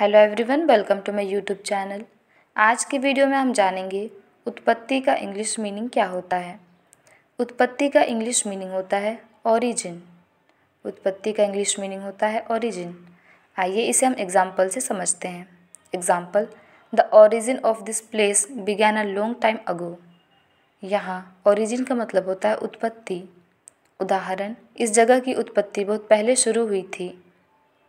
hello everyone welcome to my YouTube channel आज की video में हम जानेंगे उत्पत्ति का इंग्लिश मीनिंग क्या होता है उत्पत्ति का इंग्लिश मीनिंग होता है ओरिजिन उत्पत्ति का इंग्लिश मीनिंग होता है ओरिजिन आइए इसे हम एग्जाम्पल से समझते हैं example the origin of this place began a long time ago यहाँ ओरिजिन का मतलब होता है उत्पत्ति उदाहरण इस जगह की उत्पत्ति बहुत पहले शुरू हुई थी